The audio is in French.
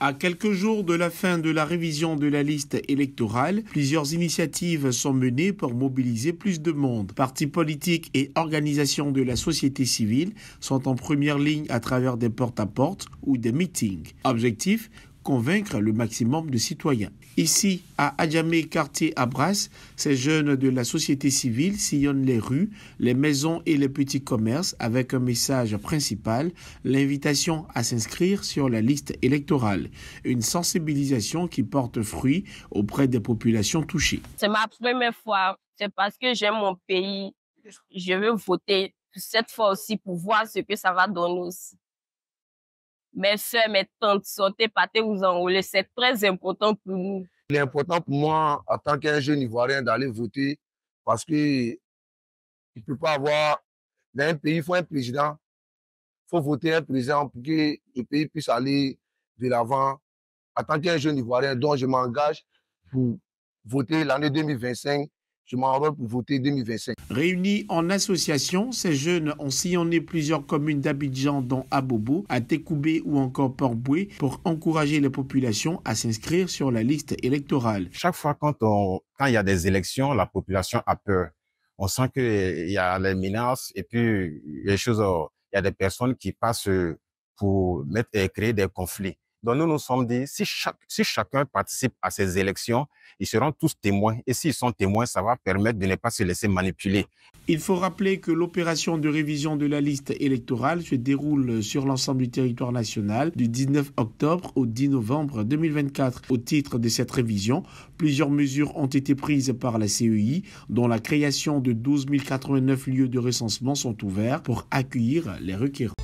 À quelques jours de la fin de la révision de la liste électorale, plusieurs initiatives sont menées pour mobiliser plus de monde. Partis politiques et organisations de la société civile sont en première ligne à travers des porte-à-porte ou des meetings. Objectif convaincre le maximum de citoyens. Ici, à Adjamé, quartier Abras, ces jeunes de la société civile sillonnent les rues, les maisons et les petits commerces avec un message principal, l'invitation à s'inscrire sur la liste électorale. Une sensibilisation qui porte fruit auprès des populations touchées. C'est ma première fois, c'est parce que j'aime mon pays. Je veux voter cette fois aussi pour voir ce que ça va donner mes soeurs, mes tantes sortez, partez vous enrôler. C'est très important pour nous. Il est important pour moi, en tant qu'un jeune Ivoirien, d'aller voter parce que il peut pas avoir, dans un pays, il faut un président. Il faut voter un président pour que le pays puisse aller de l'avant. En tant qu'un jeune Ivoirien, dont je m'engage pour voter l'année 2025 je pour voter 2025. Réunis en association, ces jeunes ont sillonné plusieurs communes d'Abidjan, dont Abobo, à ou encore port pour encourager les populations à s'inscrire sur la liste électorale. Chaque fois quand quand il y a des élections, la population a peur. On sent qu'il y a les menaces et puis les choses, il y a des personnes qui passent pour mettre, créer des conflits. Donc nous nous sommes dit, si, si chacun participe à ces élections, ils seront tous témoins. Et s'ils sont témoins, ça va permettre de ne pas se laisser manipuler. Il faut rappeler que l'opération de révision de la liste électorale se déroule sur l'ensemble du territoire national du 19 octobre au 10 novembre 2024. Au titre de cette révision, plusieurs mesures ont été prises par la CEI, dont la création de 12 089 lieux de recensement sont ouverts pour accueillir les requérants.